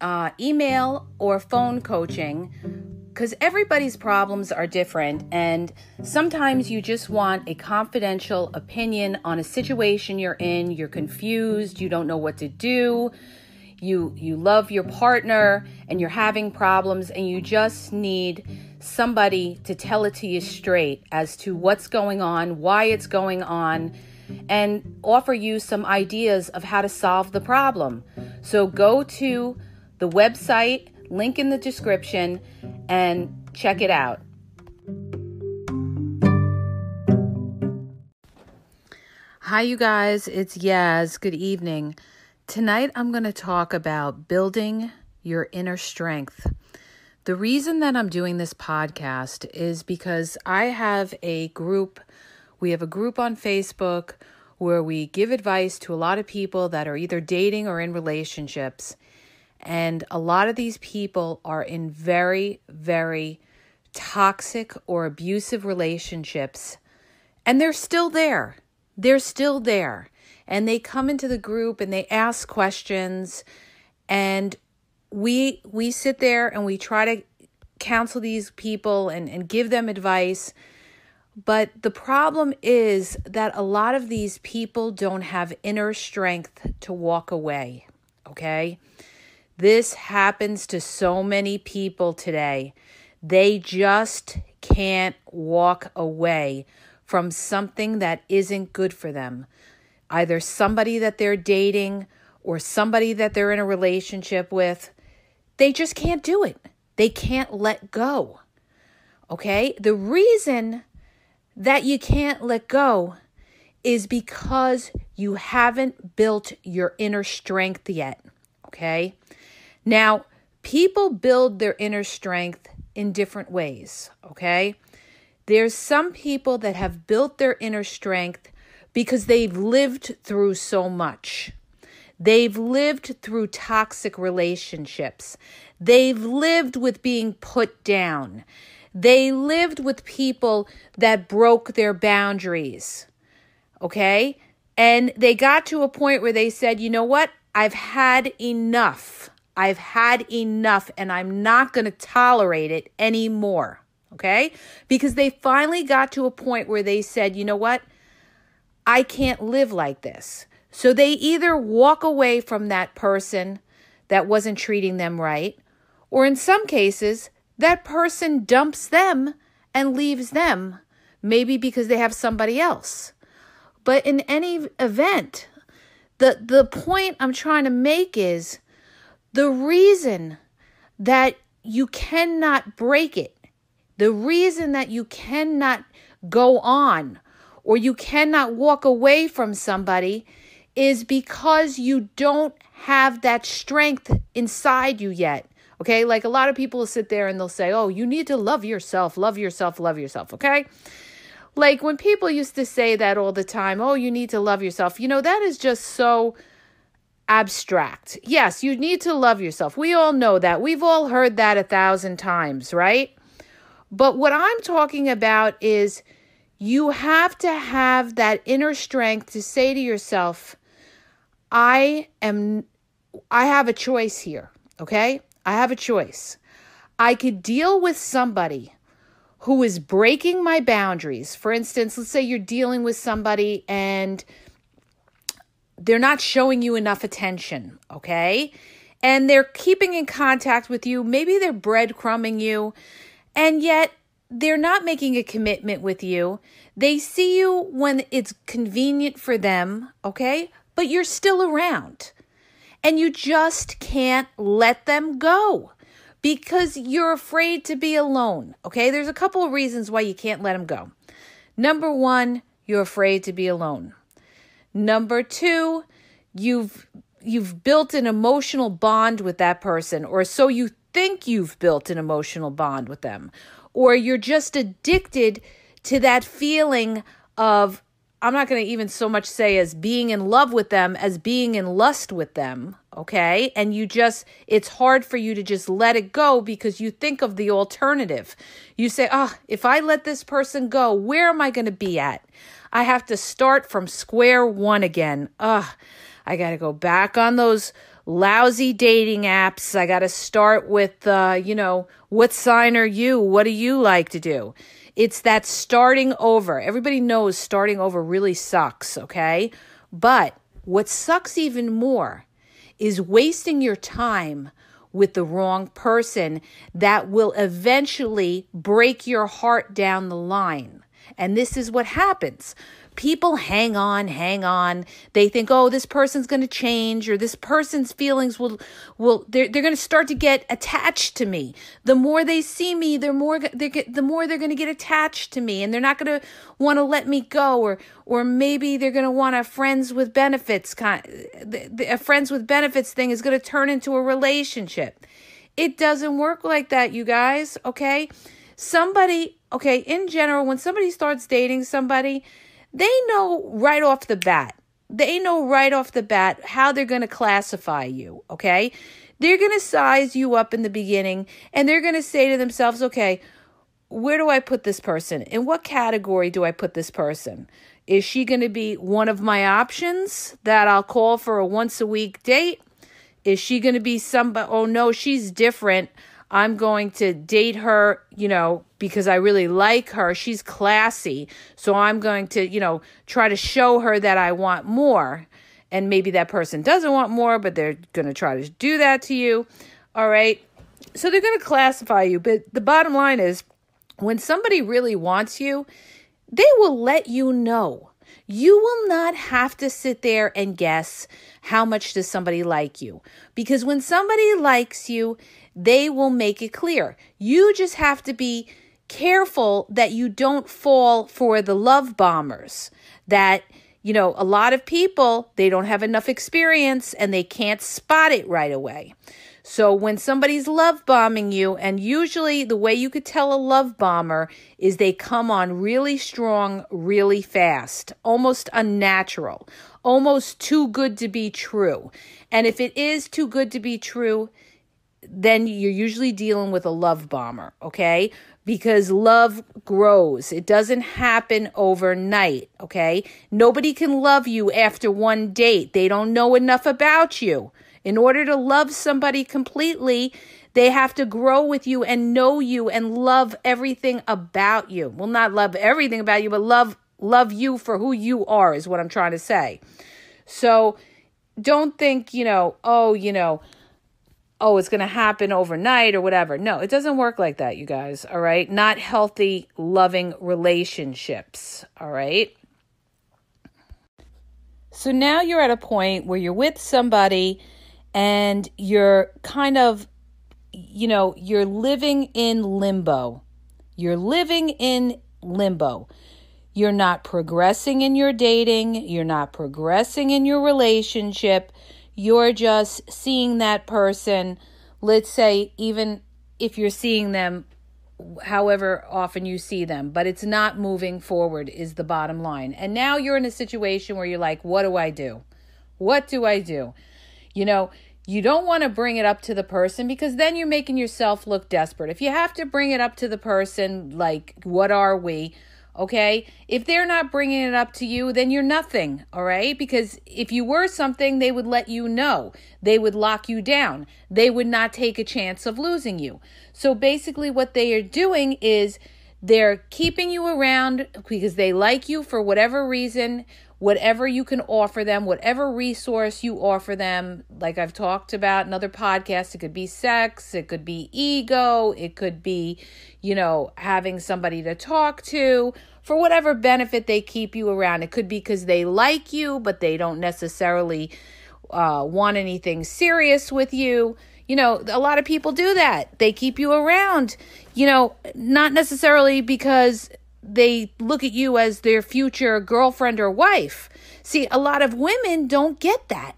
uh, email or phone coaching because everybody's problems are different, and sometimes you just want a confidential opinion on a situation you're in. You're confused, you don't know what to do. You, you love your partner and you're having problems, and you just need somebody to tell it to you straight as to what's going on, why it's going on, and offer you some ideas of how to solve the problem. So go to the website, link in the description, and check it out. Hi, you guys, it's Yaz. Good evening. Tonight I'm going to talk about building your inner strength. The reason that I'm doing this podcast is because I have a group we have a group on Facebook where we give advice to a lot of people that are either dating or in relationships. And a lot of these people are in very, very toxic or abusive relationships. And they're still there. They're still there. And they come into the group and they ask questions. And we we sit there and we try to counsel these people and, and give them advice. But the problem is that a lot of these people don't have inner strength to walk away, okay? This happens to so many people today. They just can't walk away from something that isn't good for them. Either somebody that they're dating or somebody that they're in a relationship with, they just can't do it. They can't let go. Okay? The reason that you can't let go is because you haven't built your inner strength yet. Okay. Now, people build their inner strength in different ways. Okay. There's some people that have built their inner strength because they've lived through so much. They've lived through toxic relationships. They've lived with being put down. They lived with people that broke their boundaries. Okay? And they got to a point where they said, you know what? I've had enough. I've had enough and I'm not going to tolerate it anymore. Okay? Because they finally got to a point where they said, you know what? I can't live like this. So they either walk away from that person that wasn't treating them right, or in some cases, that person dumps them and leaves them, maybe because they have somebody else. But in any event, the, the point I'm trying to make is the reason that you cannot break it, the reason that you cannot go on or you cannot walk away from somebody is because you don't have that strength inside you yet. Okay. Like a lot of people sit there and they'll say, oh, you need to love yourself, love yourself, love yourself. Okay. Like when people used to say that all the time, oh, you need to love yourself, you know, that is just so abstract. Yes, you need to love yourself. We all know that. We've all heard that a thousand times, right? But what I'm talking about is you have to have that inner strength to say to yourself, I am I have a choice here, okay? I have a choice. I could deal with somebody who is breaking my boundaries. For instance, let's say you're dealing with somebody and they're not showing you enough attention, okay? And they're keeping in contact with you. Maybe they're breadcrumbing you, and yet they're not making a commitment with you. They see you when it's convenient for them, okay? But you're still around. And you just can't let them go because you're afraid to be alone. Okay, there's a couple of reasons why you can't let them go. Number one, you're afraid to be alone. Number two, you've you've built an emotional bond with that person, or so you think you've built an emotional bond with them, or you're just addicted to that feeling of I'm not going to even so much say as being in love with them as being in lust with them, okay? And you just, it's hard for you to just let it go because you think of the alternative. You say, oh, if I let this person go, where am I going to be at? I have to start from square one again. Ugh, I got to go back on those lousy dating apps. I got to start with, uh, you know, what sign are you? What do you like to do? It's that starting over. Everybody knows starting over really sucks, okay? But what sucks even more is wasting your time with the wrong person that will eventually break your heart down the line. And this is what happens people hang on, hang on. They think, oh, this person's going to change or this person's feelings will, will, they're, they're going to start to get attached to me. The more they see me, the more, they get, the more they're going to get attached to me and they're not going to want to let me go or, or maybe they're going to want a friends with benefits kind, a friends with benefits thing is going to turn into a relationship. It doesn't work like that, you guys, okay? Somebody, okay, in general, when somebody starts dating somebody, they know right off the bat. They know right off the bat how they're going to classify you, okay? They're going to size you up in the beginning and they're going to say to themselves, okay, where do I put this person? In what category do I put this person? Is she going to be one of my options that I'll call for a once a week date? Is she going to be somebody? Oh no, she's different. I'm going to date her, you know, because I really like her. She's classy. So I'm going to, you know, try to show her that I want more. And maybe that person doesn't want more, but they're going to try to do that to you. All right. So they're going to classify you. But the bottom line is when somebody really wants you, they will let you know. You will not have to sit there and guess how much does somebody like you. Because when somebody likes you, they will make it clear. You just have to be careful that you don't fall for the love bombers that you know a lot of people they don't have enough experience and they can't spot it right away so when somebody's love bombing you and usually the way you could tell a love bomber is they come on really strong really fast almost unnatural almost too good to be true and if it is too good to be true then you're usually dealing with a love bomber, okay? Because love grows. It doesn't happen overnight, okay? Nobody can love you after one date. They don't know enough about you. In order to love somebody completely, they have to grow with you and know you and love everything about you. Well, not love everything about you, but love love you for who you are is what I'm trying to say. So, don't think, you know, oh, you know, oh, it's going to happen overnight or whatever. No, it doesn't work like that, you guys. All right. Not healthy, loving relationships. All right. So now you're at a point where you're with somebody and you're kind of, you know, you're living in limbo. You're living in limbo. You're not progressing in your dating. You're not progressing in your relationship you're just seeing that person, let's say, even if you're seeing them however often you see them, but it's not moving forward, is the bottom line. And now you're in a situation where you're like, what do I do? What do I do? You know, you don't want to bring it up to the person because then you're making yourself look desperate. If you have to bring it up to the person, like, what are we? Okay. If they're not bringing it up to you, then you're nothing. All right. Because if you were something, they would let you know. They would lock you down. They would not take a chance of losing you. So basically, what they are doing is they're keeping you around because they like you for whatever reason whatever you can offer them, whatever resource you offer them, like I've talked about in other podcasts, it could be sex, it could be ego, it could be, you know, having somebody to talk to for whatever benefit they keep you around. It could be because they like you, but they don't necessarily uh, want anything serious with you. You know, a lot of people do that. They keep you around, you know, not necessarily because they look at you as their future girlfriend or wife. See, a lot of women don't get that.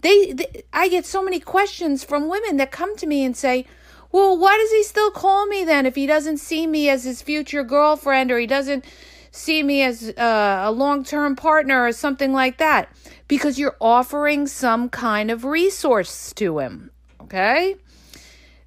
They, they, I get so many questions from women that come to me and say, "Well, why does he still call me then if he doesn't see me as his future girlfriend or he doesn't see me as uh, a long-term partner or something like that?" Because you're offering some kind of resource to him, okay?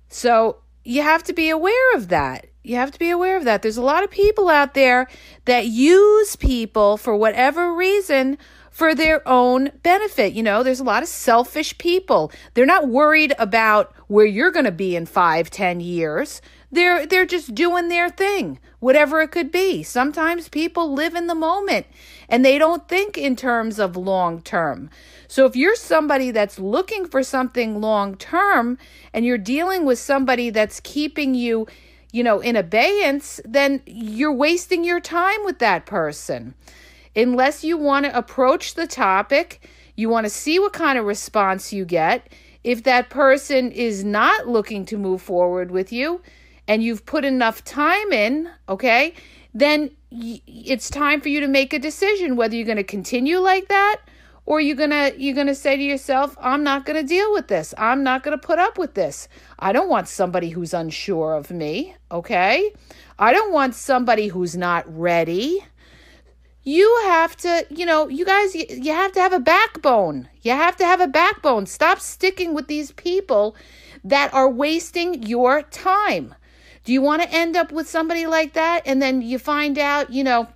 So, you have to be aware of that. You have to be aware of that. There's a lot of people out there that use people for whatever reason for their own benefit. You know, there's a lot of selfish people. They're not worried about where you're going to be in five, ten years. They're they're just doing their thing, whatever it could be. Sometimes people live in the moment and they don't think in terms of long term. So if you're somebody that's looking for something long term and you're dealing with somebody that's keeping you you know, in abeyance, then you're wasting your time with that person. Unless you want to approach the topic, you want to see what kind of response you get. If that person is not looking to move forward with you and you've put enough time in, okay, then it's time for you to make a decision whether you're going to continue like that or you're going to you're going to say to yourself, I'm not going to deal with this. I'm not going to put up with this. I don't want somebody who's unsure of me, okay? I don't want somebody who's not ready. You have to, you know, you guys you have to have a backbone. You have to have a backbone. Stop sticking with these people that are wasting your time. Do you want to end up with somebody like that and then you find out, you know,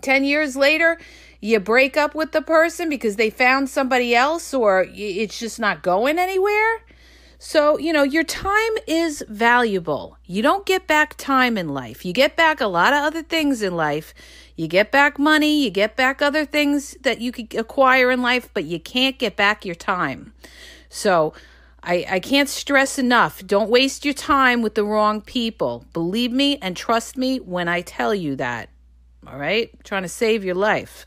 10 years later you break up with the person because they found somebody else or it's just not going anywhere. So, you know, your time is valuable. You don't get back time in life. You get back a lot of other things in life. You get back money, you get back other things that you could acquire in life, but you can't get back your time. So, I, I can't stress enough. Don't waste your time with the wrong people. Believe me and trust me when I tell you that all right? Trying to save your life.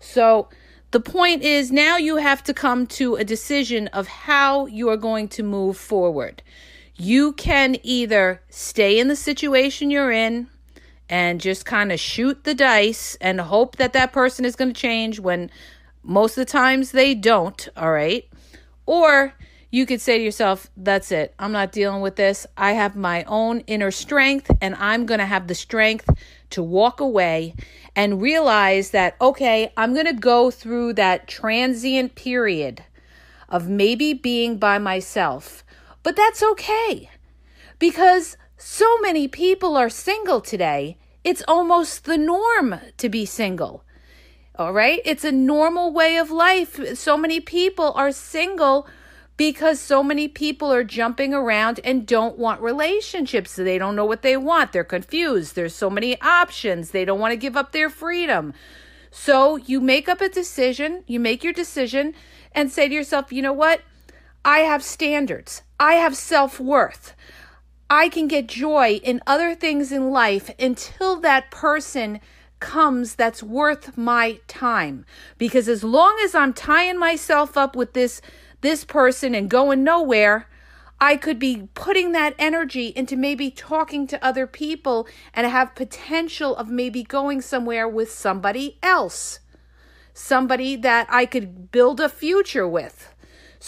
So the point is now you have to come to a decision of how you are going to move forward. You can either stay in the situation you're in and just kind of shoot the dice and hope that that person is going to change when most of the times they don't, all right? Or you could say to yourself, that's it. I'm not dealing with this. I have my own inner strength and I'm going to have the strength to walk away and realize that, okay, I'm going to go through that transient period of maybe being by myself, but that's okay because so many people are single today. It's almost the norm to be single. All right. It's a normal way of life. So many people are single because so many people are jumping around and don't want relationships. they don't know what they want. They're confused. There's so many options. They don't want to give up their freedom. So you make up a decision, you make your decision and say to yourself, you know what? I have standards. I have self worth. I can get joy in other things in life until that person comes that's worth my time. Because as long as I'm tying myself up with this this person and going nowhere, I could be putting that energy into maybe talking to other people and have potential of maybe going somewhere with somebody else, somebody that I could build a future with.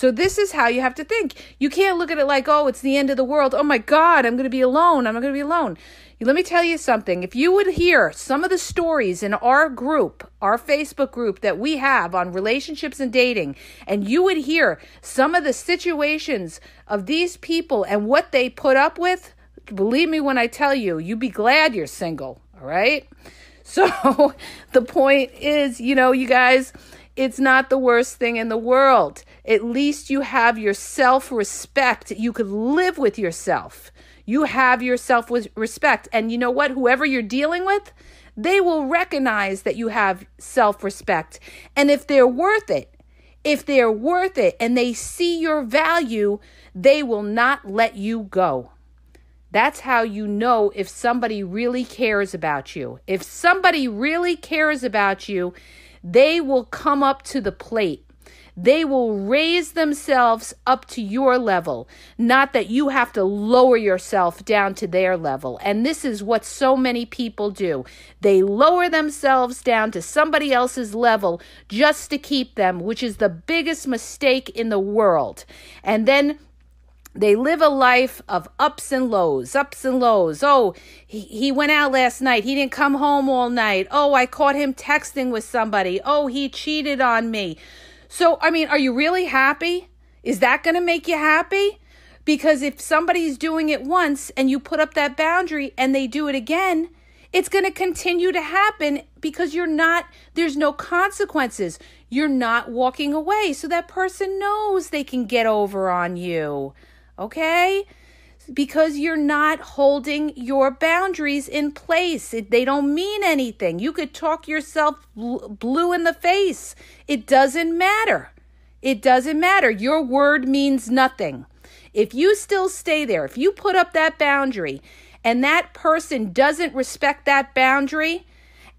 So this is how you have to think. You can't look at it like, oh, it's the end of the world. Oh my God, I'm going to be alone. I'm going to be alone. Let me tell you something. If you would hear some of the stories in our group, our Facebook group that we have on relationships and dating, and you would hear some of the situations of these people and what they put up with, believe me when I tell you, you'd be glad you're single. All right. So the point is, you know, you guys it's not the worst thing in the world. At least you have your self respect. You could live with yourself. You have your self respect. And you know what? Whoever you're dealing with, they will recognize that you have self respect. And if they're worth it, if they're worth it and they see your value, they will not let you go. That's how you know if somebody really cares about you. If somebody really cares about you, they will come up to the plate. They will raise themselves up to your level, not that you have to lower yourself down to their level. And this is what so many people do. They lower themselves down to somebody else's level just to keep them, which is the biggest mistake in the world. And then they live a life of ups and lows, ups and lows. Oh, he, he went out last night. He didn't come home all night. Oh, I caught him texting with somebody. Oh, he cheated on me. So, I mean, are you really happy? Is that going to make you happy? Because if somebody's doing it once and you put up that boundary and they do it again, it's going to continue to happen because you're not, there's no consequences. You're not walking away. So that person knows they can get over on you okay? Because you're not holding your boundaries in place. It, they don't mean anything. You could talk yourself bl- blue in the face. It doesn't matter. It doesn't matter. Your word means nothing. If you still stay there, if you put up that boundary and that person doesn't respect that boundary,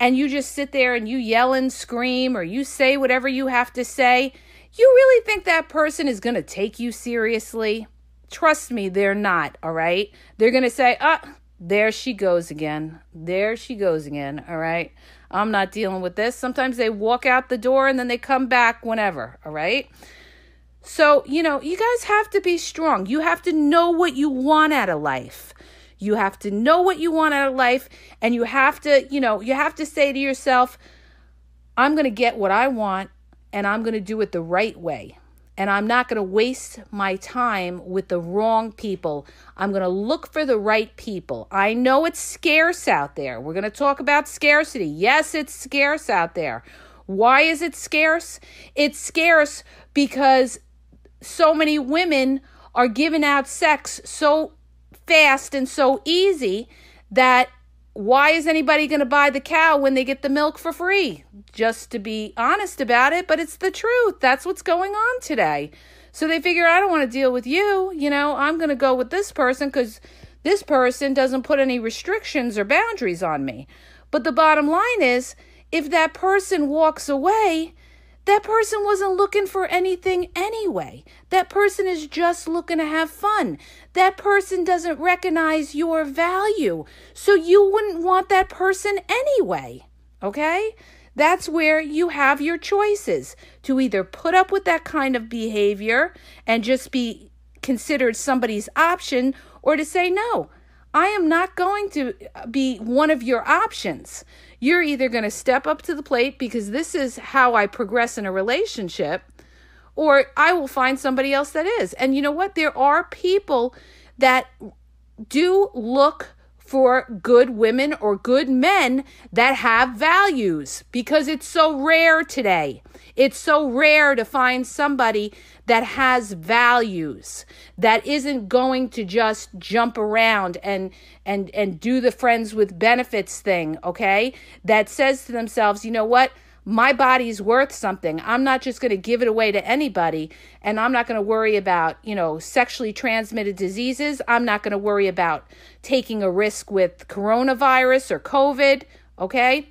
and you just sit there and you yell and scream or you say whatever you have to say, you really think that person is going to take you seriously? Trust me, they're not, all right? They're going to say, ah, there she goes again. There she goes again, all right? I'm not dealing with this. Sometimes they walk out the door and then they come back whenever, all right? So, you know, you guys have to be strong. You have to know what you want out of life. You have to know what you want out of life and you have to, you know, you have to say to yourself, I'm going to get what I want and I'm going to do it the right way and I'm not going to waste my time with the wrong people. I'm going to look for the right people. I know it's scarce out there. We're going to talk about scarcity. Yes, it's scarce out there. Why is it scarce? It's scarce because so many women are giving out sex so fast and so easy that why is anybody going to buy the cow when they get the milk for free? Just to be honest about it, but it's the truth. That's what's going on today. So they figure, I don't want to deal with you. You know, I'm going to go with this person because this person doesn't put any restrictions or boundaries on me. But the bottom line is, if that person walks away, that person wasn't looking for anything anyway. That person is just looking to have fun. That person doesn't recognize your value. So you wouldn't want that person anyway. Okay? That's where you have your choices to either put up with that kind of behavior and just be considered somebody's option or to say, no, I am not going to be one of your options. You're either going to step up to the plate because this is how I progress in a relationship, or I will find somebody else that is. And you know what? There are people that do look for good women or good men that have values because it's so rare today. It's so rare to find somebody that has values that isn't going to just jump around and and and do the friends with benefits thing, okay? That says to themselves, "You know what? my body's worth something. I'm not just going to give it away to anybody. And I'm not going to worry about, you know, sexually transmitted diseases. I'm not going to worry about taking a risk with coronavirus or COVID. Okay.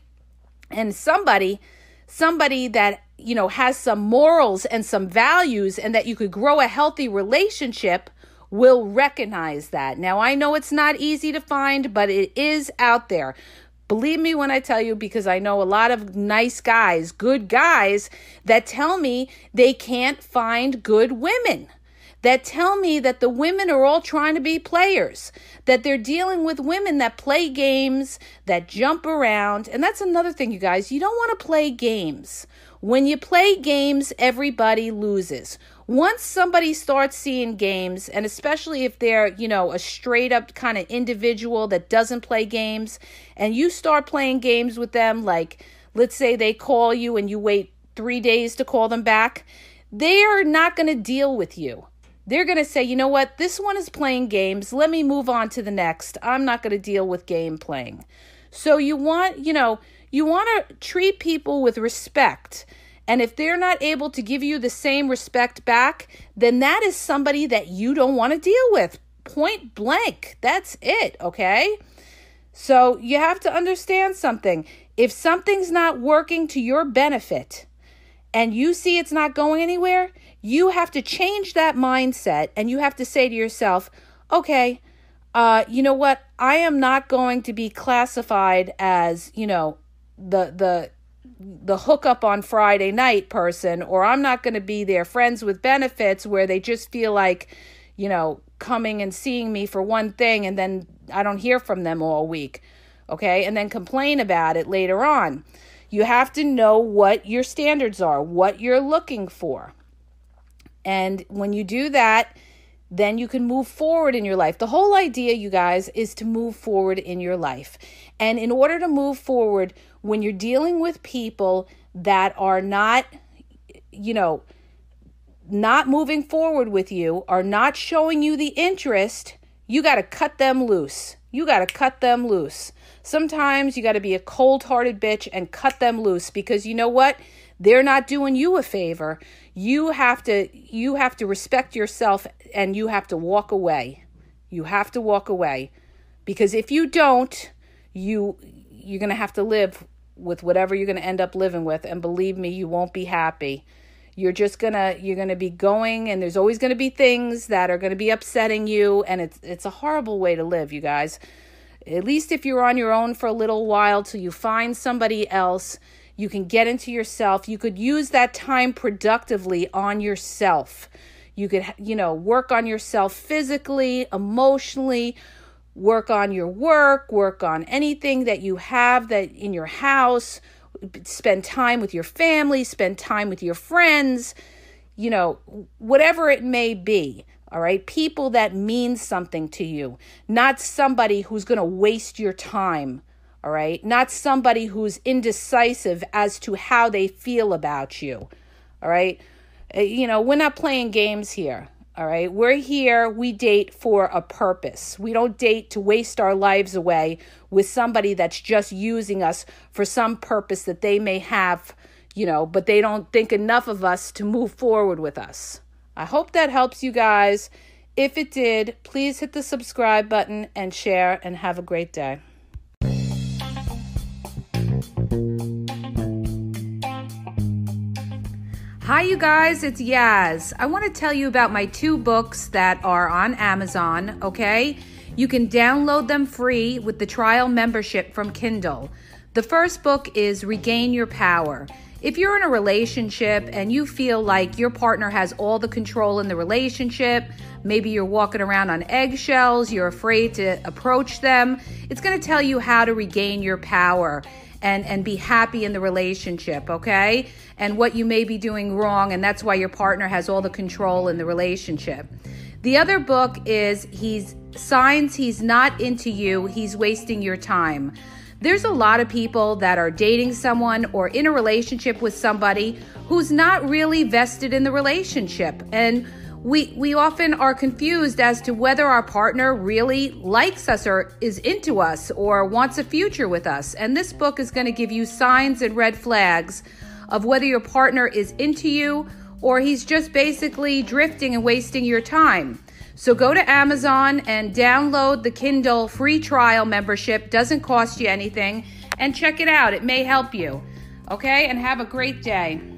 And somebody, somebody that, you know, has some morals and some values and that you could grow a healthy relationship will recognize that. Now, I know it's not easy to find, but it is out there. Believe me when I tell you, because I know a lot of nice guys, good guys, that tell me they can't find good women, that tell me that the women are all trying to be players, that they're dealing with women that play games, that jump around. And that's another thing, you guys, you don't want to play games. When you play games, everybody loses once somebody starts seeing games, and especially if they're, you know, a straight up kind of individual that doesn't play games, and you start playing games with them, like let's say they call you and you wait three days to call them back, they are not going to deal with you. They're going to say, you know what, this one is playing games. Let me move on to the next. I'm not going to deal with game playing. So you want, you know, you want to treat people with respect and if they're not able to give you the same respect back, then that is somebody that you don't want to deal with. Point blank. That's it, okay? So you have to understand something. If something's not working to your benefit and you see it's not going anywhere, you have to change that mindset and you have to say to yourself, okay, uh, you know what? I am not going to be classified as, you know, the the the hookup on Friday night person, or I'm not going to be their friends with benefits where they just feel like, you know, coming and seeing me for one thing and then I don't hear from them all week. Okay. And then complain about it later on. You have to know what your standards are, what you're looking for. And when you do that, then you can move forward in your life. The whole idea, you guys, is to move forward in your life. And in order to move forward, when you're dealing with people that are not, you know, not moving forward with you, are not showing you the interest, you got to cut them loose. You got to cut them loose. Sometimes you got to be a cold hearted bitch and cut them loose because you know what? They're not doing you a favor. You have to you have to respect yourself and you have to walk away. You have to walk away because if you don't, you you're going to have to live with whatever you're going to end up living with and believe me you won't be happy you're just gonna you're gonna be going and there's always gonna be things that are gonna be upsetting you and it's it's a horrible way to live you guys at least if you're on your own for a little while till you find somebody else you can get into yourself you could use that time productively on yourself you could you know work on yourself physically emotionally work on your work, work on anything that you have that in your house, spend time with your family, spend time with your friends, you know, whatever it may be. All right, people that mean something to you, not somebody who's going to waste your time. All right, not somebody who's indecisive as to how they feel about you. All right, uh, you know, we're not playing games here. All right, we're here, we date for a purpose. We don't date to waste our lives away with somebody that's just using us for some purpose that they may have, you know, but they don't think enough of us to move forward with us. I hope that helps you guys. If it did, please hit the subscribe button and share, and have a great day. Hi, you guys, it's Yaz. I want to tell you about my two books that are on Amazon, okay? You can download them free with the trial membership from Kindle. The first book is Regain Your Power. If you're in a relationship and you feel like your partner has all the control in the relationship, maybe you're walking around on eggshells, you're afraid to approach them, it's going to tell you how to regain your power and and be happy in the relationship okay and what you may be doing wrong and that's why your partner has all the control in the relationship the other book is he's signs he's not into you he's wasting your time there's a lot of people that are dating someone or in a relationship with somebody who's not really vested in the relationship and we, we often are confused as to whether our partner really likes us or is into us or wants a future with us. And this book is going to give you signs and red flags of whether your partner is into you or he's just basically drifting and wasting your time. So go to Amazon and download the Kindle free trial membership. Doesn't cost you anything. And check it out, it may help you. Okay, and have a great day.